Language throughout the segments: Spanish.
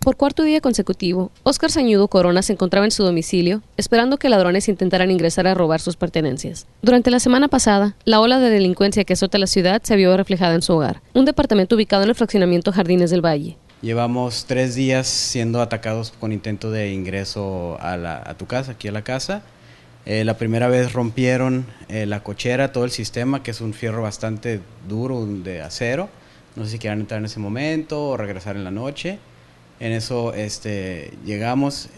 Por cuarto día consecutivo, Óscar Sañudo Corona se encontraba en su domicilio, esperando que ladrones intentaran ingresar a robar sus pertenencias. Durante la semana pasada, la ola de delincuencia que azota la ciudad se vio reflejada en su hogar, un departamento ubicado en el fraccionamiento Jardines del Valle. Llevamos tres días siendo atacados con intento de ingreso a, tu casa, aquí a la casa. Eh, la primera vez rompieron eh, la cochera, todo el sistema, que es un fierro bastante duro de acero. No sé si quieran entrar en ese momento o regresar en la noche. En eso este, llegamos,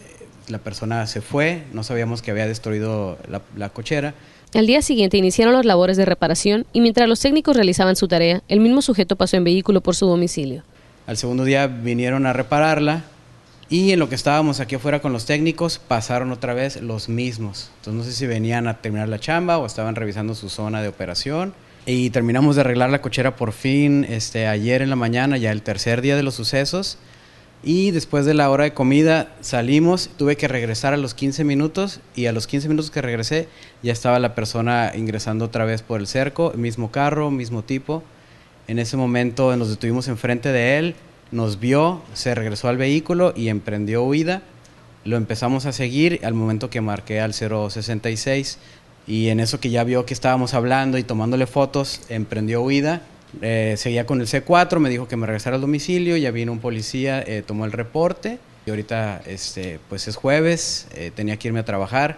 la persona se fue, no sabíamos que había destruido la, cochera. Al día siguiente iniciaron las labores de reparación y mientras los técnicos realizaban su tarea, el mismo sujeto pasó en vehículo por su domicilio. Al segundo día vinieron a repararla y en lo que estábamos aquí afuera con los técnicos pasaron otra vez los mismos. Entonces no sé si venían a terminar la chamba o estaban revisando su zona de operación. Y terminamos de arreglar la cochera por fin este, ayer en la mañana, ya el tercer día de los sucesos. Y después de la hora de comida salimos, tuve que regresar a los 15 minutos y a los 15 minutos que regresé ya estaba la persona ingresando otra vez por el cerco, mismo carro, mismo tipo. En ese momento nos detuvimos enfrente de él, nos vio, se regresó al vehículo y emprendió huida. Lo empezamos a seguir al momento que marqué al 066 y en eso que ya vio que estábamos hablando y tomándole fotos, emprendió huida eh, seguía con el C4, me dijo que me regresara al domicilio, ya vino un policía, eh, tomó el reporte y ahorita este, pues es jueves, eh, tenía que irme a trabajar,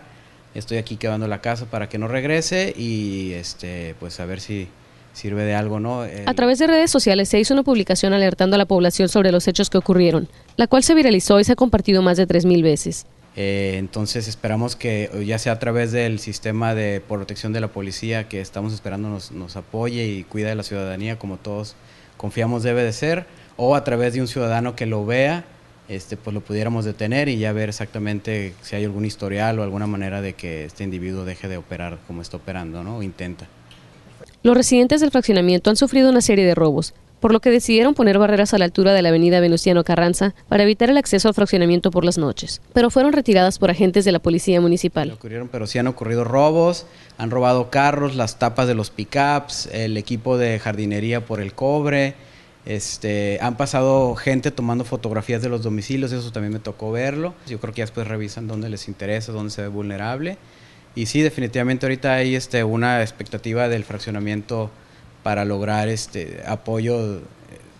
estoy aquí quedando la casa para que no regrese y este, pues a ver si sirve de algo, ¿no? A través de redes sociales se hizo una publicación alertando a la población sobre los hechos que ocurrieron, la cual se viralizó y se ha compartido más de 3.000 veces. Eh, entonces esperamos que eh, ya sea a través del sistema de protección de la policía que estamos esperando nos, apoye y cuida de la ciudadanía como todos confiamos debe de ser, o a través de un ciudadano que lo vea, este, pues lo pudiéramos detener y ya ver exactamente si hay algún historial o alguna manera de que este individuo deje de operar como está operando, ¿no? O intenta. Los residentes del fraccionamiento han sufrido una serie de robos, por lo que decidieron poner barreras a la altura de la avenida Venustiano Carranza para evitar el acceso al fraccionamiento por las noches, pero fueron retiradas por agentes de la policía municipal. Ocurrieron, pero sí han ocurrido robos, han robado carros, las tapas de los pickups, el equipo de jardinería por el cobre, este, han pasado gente tomando fotografías de los domicilios, eso también me tocó verlo. Yo creo que ya después revisan dónde les interesa, dónde se ve vulnerable. Y sí, definitivamente ahorita hay este, una expectativa del fraccionamiento para lograr este apoyo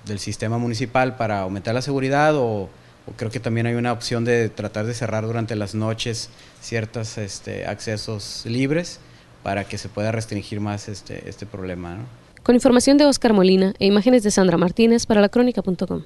del sistema municipal para aumentar la seguridad o, creo que también hay una opción de tratar de cerrar durante las noches ciertos este, accesos libres para que se pueda restringir más este, este problema. Con información de Oscar Molina e imágenes de Sandra Martínez para La Crónica.com